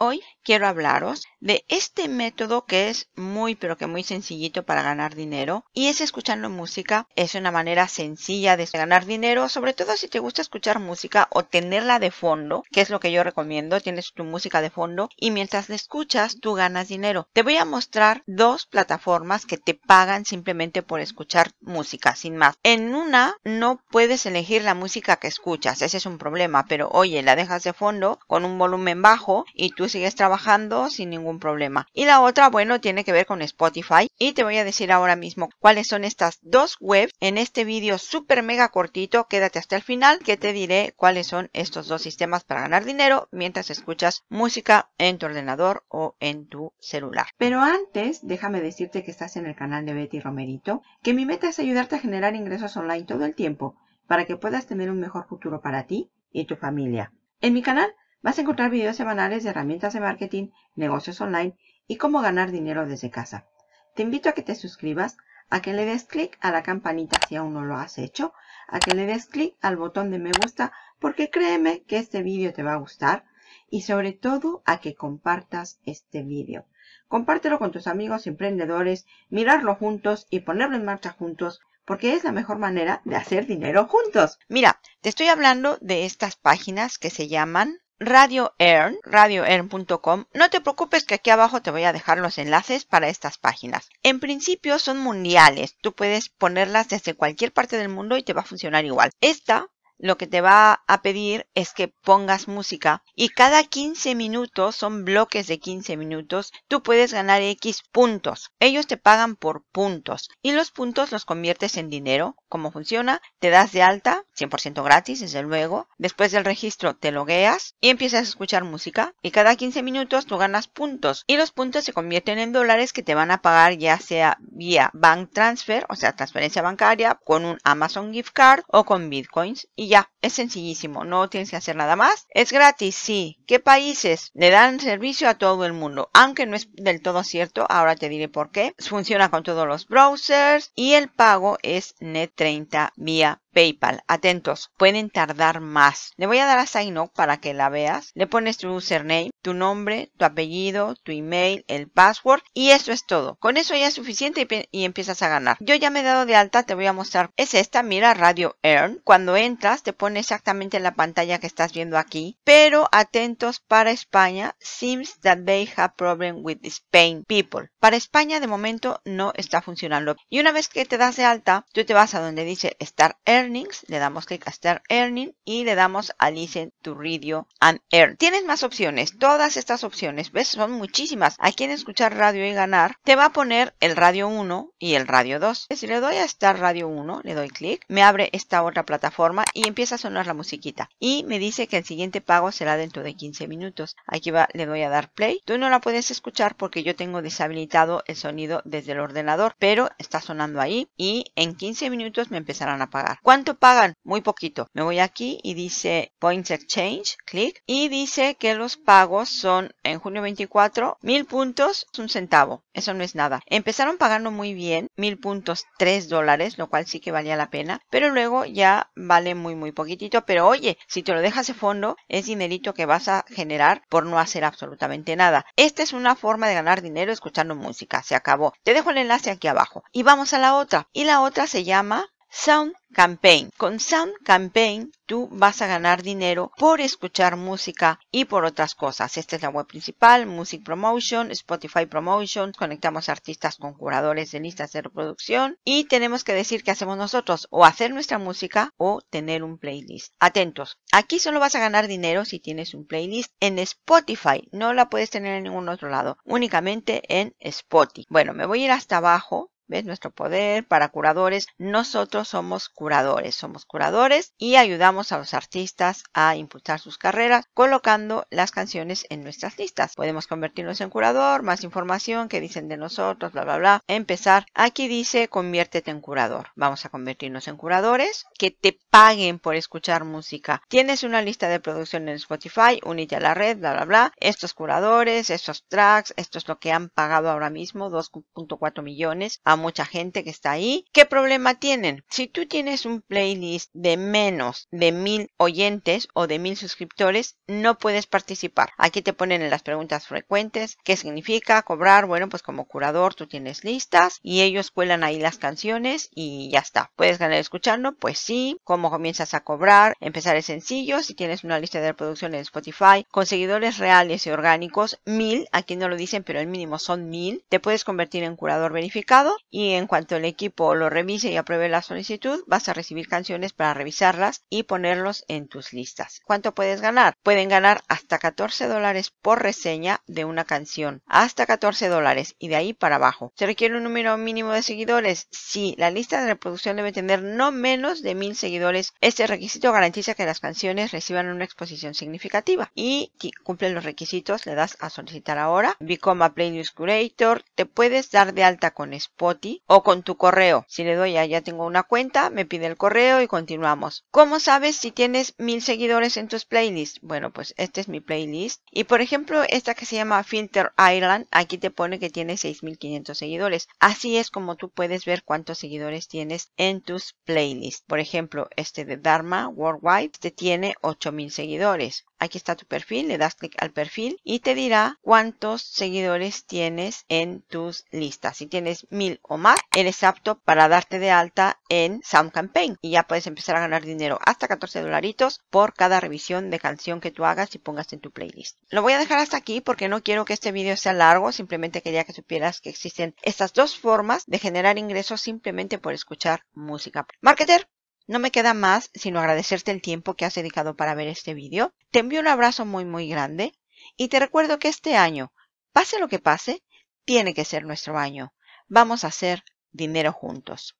Hoy quiero hablaros de este método que es muy pero que muy sencillito para ganar dinero y es escuchando música. Es una manera sencilla de ganar dinero, sobre todo si te gusta escuchar música o tenerla de fondo, que es lo que yo recomiendo. Tienes tu música de fondo y mientras la escuchas tú ganas dinero. Te voy a mostrar dos plataformas que te pagan simplemente por escuchar música, sin más. En una no puedes elegir la música que escuchas, ese es un problema, pero oye, la dejas de fondo con un volumen bajo y tú sigues trabajando sin ningún problema. Y la otra, bueno, tiene que ver con Spotify. Y te voy a decir ahora mismo cuáles son estas dos webs en este vídeo súper mega cortito. Quédate hasta el final que te diré cuáles son estos dos sistemas para ganar dinero mientras escuchas música en tu ordenador o en tu celular. Pero antes, déjame decirte que estás en el canal de Betty Romerito, que mi meta es ayudarte a generar ingresos online todo el tiempo para que puedas tener un mejor futuro para ti y tu familia. En mi canal Vas a encontrar videos semanales de herramientas de marketing, negocios online y cómo ganar dinero desde casa. Te invito a que te suscribas, a que le des clic a la campanita si aún no lo has hecho, a que le des clic al botón de me gusta porque créeme que este vídeo te va a gustar y sobre todo a que compartas este vídeo. Compártelo con tus amigos emprendedores, mirarlo juntos y ponerlo en marcha juntos porque es la mejor manera de hacer dinero juntos. Mira, te estoy hablando de estas páginas que se llaman Radio radioearn.com. No te preocupes que aquí abajo te voy a dejar los enlaces para estas páginas. En principio son mundiales, tú puedes ponerlas desde cualquier parte del mundo y te va a funcionar igual. Esta lo que te va a pedir es que pongas música y cada 15 minutos, son bloques de 15 minutos, tú puedes ganar X puntos. Ellos te pagan por puntos y los puntos los conviertes en dinero. ¿Cómo funciona? Te das de alta, 100% gratis, desde luego. Después del registro te logueas y empiezas a escuchar música y cada 15 minutos tú ganas puntos y los puntos se convierten en dólares que te van a pagar ya sea vía bank transfer, o sea, transferencia bancaria, con un Amazon gift card o con bitcoins y ya, es sencillísimo, no tienes que hacer nada más. Es gratis, sí. ¿Qué países le dan servicio a todo el mundo? Aunque no es del todo cierto, ahora te diré por qué. Funciona con todos los browsers y el pago es Net30 vía PayPal. Atentos, pueden tardar más. Le voy a dar a Sign Up para que la veas. Le pones tu username, tu nombre, tu apellido, tu email, el password y eso es todo. Con eso ya es suficiente y, empiezas a ganar. Yo ya me he dado de alta, te voy a mostrar. Es esta, mira Radio Earn. Cuando entras te pone exactamente la pantalla que estás viendo aquí. Pero atentos para España. Seems that they have problem with Spain people. Para España de momento no está funcionando. Y una vez que te das de alta, tú te vas a donde dice Start Earn le damos clic a Start Earning y le damos a Listen to Radio and Earn. Tienes más opciones, todas estas opciones, ¿ves? Son muchísimas. Aquí en Escuchar Radio y Ganar te va a poner el Radio 1 y el Radio 2. Si le doy a estar Radio 1, le doy clic, me abre esta otra plataforma y empieza a sonar la musiquita. Y me dice que el siguiente pago será dentro de 15 minutos. Aquí va, le doy a dar play. Tú no la puedes escuchar porque yo tengo deshabilitado el sonido desde el ordenador, pero está sonando ahí y en 15 minutos me empezarán a pagar. ¿Cuánto pagan? Muy poquito. Me voy aquí y dice Points Exchange, clic, y dice que los pagos son en junio 24, mil puntos, un centavo. Eso no es nada. Empezaron pagando muy bien, mil puntos, tres dólares, lo cual sí que valía la pena, pero luego ya vale muy, muy poquitito. Pero oye, si te lo dejas de fondo, es dinerito que vas a generar por no hacer absolutamente nada. Esta es una forma de ganar dinero escuchando música. Se acabó. Te dejo el enlace aquí abajo. Y vamos a la otra. Y la otra se llama Sound Campaign. Con Sound Campaign tú vas a ganar dinero por escuchar música y por otras cosas. Esta es la web principal, Music Promotion, Spotify Promotion, conectamos artistas con curadores de listas de reproducción y tenemos que decir qué hacemos nosotros, o hacer nuestra música o tener un playlist. Atentos, aquí solo vas a ganar dinero si tienes un playlist en Spotify, no la puedes tener en ningún otro lado, únicamente en Spotify. Bueno, me voy a ir hasta abajo ¿ves? Nuestro poder para curadores. Nosotros somos curadores, somos curadores y ayudamos a los artistas a impulsar sus carreras colocando las canciones en nuestras listas. Podemos convertirnos en curador, más información que dicen de nosotros, bla, bla, bla. Empezar. Aquí dice conviértete en curador. Vamos a convertirnos en curadores que te paguen por escuchar música. Tienes una lista de producción en Spotify, únete a la red, bla, bla, bla. Estos curadores, estos tracks, esto es lo que han pagado ahora mismo, 2.4 millones a mucha gente que está ahí. ¿Qué problema tienen? Si tú tienes un playlist de menos de mil oyentes o de mil suscriptores, no puedes participar. Aquí te ponen en las preguntas frecuentes qué significa cobrar. Bueno, pues como curador tú tienes listas y ellos cuelan ahí las canciones y ya está. ¿Puedes ganar escuchando? Pues sí. ¿Cómo comienzas a cobrar? Empezar es sencillo. Si tienes una lista de reproducción en Spotify con seguidores reales y orgánicos, mil, aquí no lo dicen, pero el mínimo son mil, te puedes convertir en curador verificado y en cuanto el equipo lo revise y apruebe la solicitud, vas a recibir canciones para revisarlas y ponerlos en tus listas. ¿Cuánto puedes ganar? Pueden ganar hasta 14 dólares por reseña de una canción, hasta 14 dólares y de ahí para abajo. ¿Se requiere un número mínimo de seguidores? Sí, la lista de reproducción debe tener no menos de 1000 seguidores. Este requisito garantiza que las canciones reciban una exposición significativa y si cumplen los requisitos le das a solicitar ahora. Become a News Curator, te puedes dar de alta con Spotify o con tu correo. Si le doy a ya tengo una cuenta, me pide el correo y continuamos. ¿Cómo sabes si tienes mil seguidores en tus playlists? Bueno, pues este es mi playlist. Y por ejemplo, esta que se llama Filter Island, aquí te pone que tiene 6.500 seguidores. Así es como tú puedes ver cuántos seguidores tienes en tus playlists. Por ejemplo, este de Dharma Worldwide, te tiene 8.000 seguidores. Aquí está tu perfil, le das clic al perfil y te dirá cuántos seguidores tienes en tus listas. Si tienes mil o más, eres apto para darte de alta en Soundcampaign. y ya puedes empezar a ganar dinero hasta 14 dolaritos por cada revisión de canción que tú hagas y pongas en tu playlist. Lo voy a dejar hasta aquí porque no quiero que este video sea largo, simplemente quería que supieras que existen estas dos formas de generar ingresos simplemente por escuchar música. Marketer, no me queda más sino agradecerte el tiempo que has dedicado para ver este vídeo. Te envío un abrazo muy muy grande y te recuerdo que este año, pase lo que pase, tiene que ser nuestro año. Vamos a hacer dinero juntos.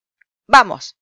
¡Vamos!